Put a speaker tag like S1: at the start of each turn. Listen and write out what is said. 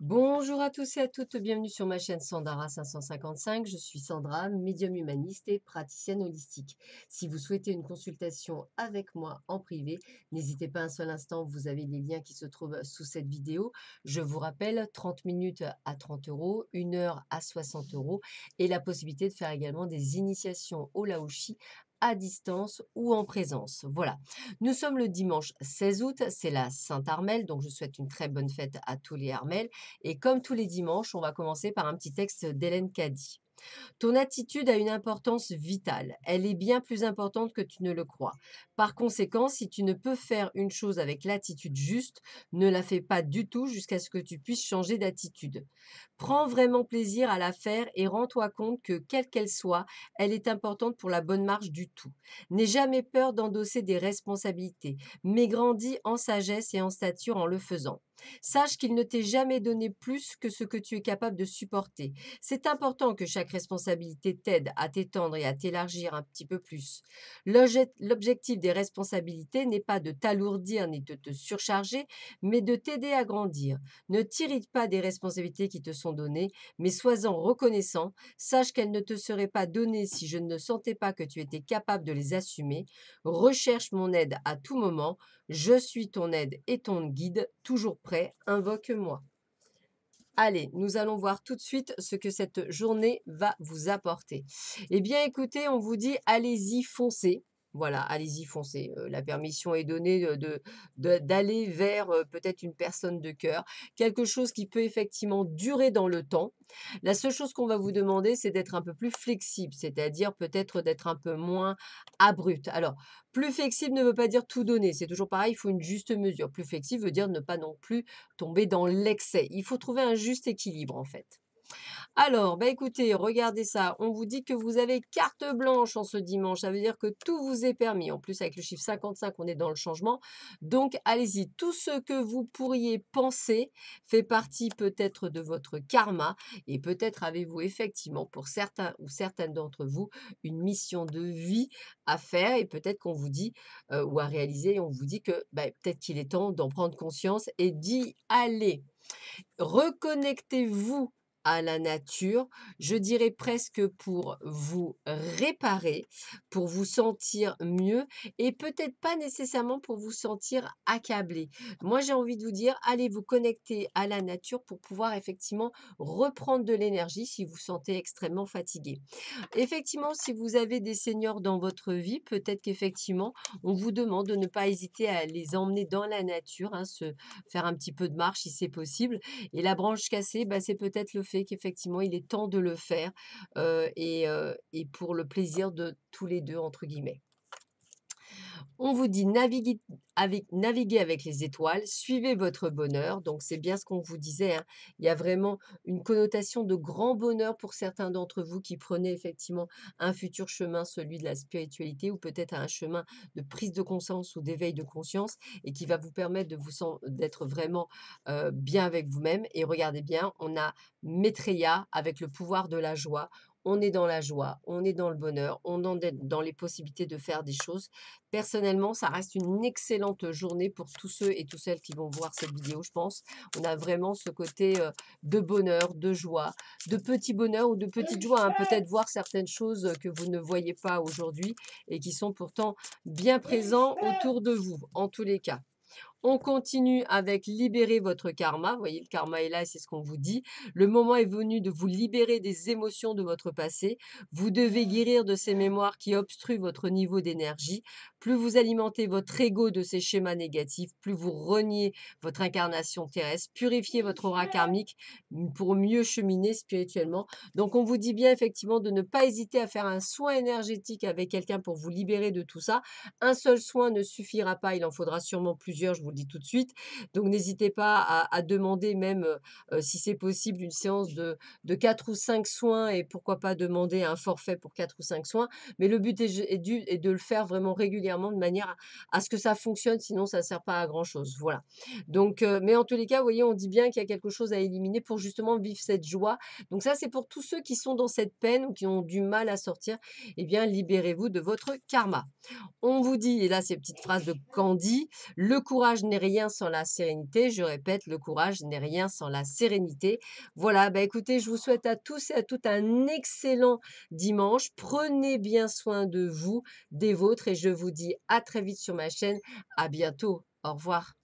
S1: Bonjour à tous et à toutes, bienvenue sur ma chaîne Sandara 555. Je suis Sandra, médium humaniste et praticienne holistique. Si vous souhaitez une consultation avec moi en privé, n'hésitez pas un seul instant, vous avez les liens qui se trouvent sous cette vidéo. Je vous rappelle, 30 minutes à 30 euros, 1 heure à 60 euros et la possibilité de faire également des initiations au Laoshi à distance ou en présence. Voilà. Nous sommes le dimanche 16 août, c'est la Sainte-Armelle, donc je souhaite une très bonne fête à tous les Armels. Et comme tous les dimanches, on va commencer par un petit texte d'Hélène Caddy. Ton attitude a une importance vitale. Elle est bien plus importante que tu ne le crois. Par conséquent, si tu ne peux faire une chose avec l'attitude juste, ne la fais pas du tout jusqu'à ce que tu puisses changer d'attitude. Prends vraiment plaisir à la faire et rends-toi compte que, quelle qu'elle soit, elle est importante pour la bonne marche du tout. N'aie jamais peur d'endosser des responsabilités, mais grandis en sagesse et en stature en le faisant. Sache qu'il ne t'est jamais donné plus que ce que tu es capable de supporter. C'est important que chaque responsabilité t'aide à t'étendre et à t'élargir un petit peu plus. L'objectif des responsabilités n'est pas de t'alourdir ni de te surcharger, mais de t'aider à grandir. Ne t'irrite pas des responsabilités qui te sont données, mais sois-en reconnaissant. Sache qu'elles ne te seraient pas données si je ne sentais pas que tu étais capable de les assumer. Recherche mon aide à tout moment. Je suis ton aide et ton guide, toujours prêt, invoque-moi. Allez, nous allons voir tout de suite ce que cette journée va vous apporter. Eh bien, écoutez, on vous dit, allez-y, foncez voilà, allez-y, foncez. la permission est donnée d'aller de, d'aller vers peut-être une personne de cœur, quelque chose qui peut effectivement durer dans le temps. La seule chose qu'on va vous demander, c'est d'être un peu plus flexible, c'est-à-dire peut-être d'être un peu moins abrupt. Alors, plus flexible ne veut pas dire tout donner, c'est toujours pareil, il faut une juste mesure. Plus flexible veut dire ne pas non plus tomber dans l'excès. Il faut trouver un juste équilibre en fait. Alors, bah, écoutez, regardez ça. On vous dit que vous avez carte blanche en ce dimanche. Ça veut dire que tout vous est permis. En plus, avec le chiffre 55, on est dans le changement. Donc, allez-y. Tout ce que vous pourriez penser fait partie peut-être de votre karma. Et peut-être avez-vous effectivement, pour certains ou certaines d'entre vous, une mission de vie à faire. Et peut-être qu'on vous dit, euh, ou à réaliser, on vous dit que bah, peut-être qu'il est temps d'en prendre conscience et d'y aller. Reconnectez-vous à la nature, je dirais presque pour vous réparer, pour vous sentir mieux et peut-être pas nécessairement pour vous sentir accablé. Moi, j'ai envie de vous dire, allez vous connecter à la nature pour pouvoir effectivement reprendre de l'énergie si vous sentez extrêmement fatigué. Effectivement, si vous avez des seniors dans votre vie, peut-être qu'effectivement, on vous demande de ne pas hésiter à les emmener dans la nature, hein, se faire un petit peu de marche si c'est possible. Et la branche cassée, bah, c'est peut-être le qu'effectivement, il est temps de le faire et, et pour le plaisir de tous les deux, entre guillemets. On vous dit naviguer avec, les étoiles, suivez votre bonheur. Donc c'est bien ce qu'on vous disait. Hein. Il y a vraiment une connotation de grand bonheur pour certains d'entre vous qui prenez effectivement un futur chemin, celui de la spiritualité, ou peut-être un chemin de prise de conscience ou d'éveil de conscience, et qui va vous permettre d'être vraiment euh, bien avec vous-même. Et regardez bien, on a Maitreya avec le pouvoir de la joie on est dans la joie, on est dans le bonheur, on est dans les possibilités de faire des choses. Personnellement, ça reste une excellente journée pour tous ceux et toutes celles qui vont voir cette vidéo, je pense. On a vraiment ce côté euh, de bonheur, de joie, de petit bonheur ou de petite joie. Hein. Peut-être voir certaines choses que vous ne voyez pas aujourd'hui et qui sont pourtant bien présents autour de vous, en tous les cas. On continue avec libérer votre karma. Vous voyez, le karma est là, c'est ce qu'on vous dit. Le moment est venu de vous libérer des émotions de votre passé. Vous devez guérir de ces mémoires qui obstruent votre niveau d'énergie. Plus vous alimentez votre ego de ces schémas négatifs, plus vous reniez votre incarnation terrestre, purifiez votre aura karmique pour mieux cheminer spirituellement. Donc on vous dit bien effectivement de ne pas hésiter à faire un soin énergétique avec quelqu'un pour vous libérer de tout ça. Un seul soin ne suffira pas, il en faudra sûrement plusieurs. Je vous dit tout de suite. Donc n'hésitez pas à, demander même, euh, euh, si c'est possible, une séance de, de 4 ou 5 soins et pourquoi pas demander un forfait pour 4 ou 5 soins. Mais le but est, de le faire vraiment régulièrement de manière à, ce que ça fonctionne, sinon ça ne sert pas à grand-chose. Voilà. Donc, euh, mais en tous les cas, vous voyez, on dit bien qu'il y a quelque chose à éliminer pour justement vivre cette joie. Donc ça, c'est pour tous ceux qui sont dans cette peine ou qui ont du mal à sortir. Eh bien, libérez-vous de votre karma. On vous dit, et là, ces petite phrase de Candy, le courage n'est rien sans la sérénité. Je répète, le courage n'est rien sans la sérénité. Voilà, bah écoutez, je vous souhaite à tous et à toutes un excellent dimanche. Prenez bien soin de vous, des vôtres, et je vous dis à très vite sur ma chaîne. À bientôt. Au revoir.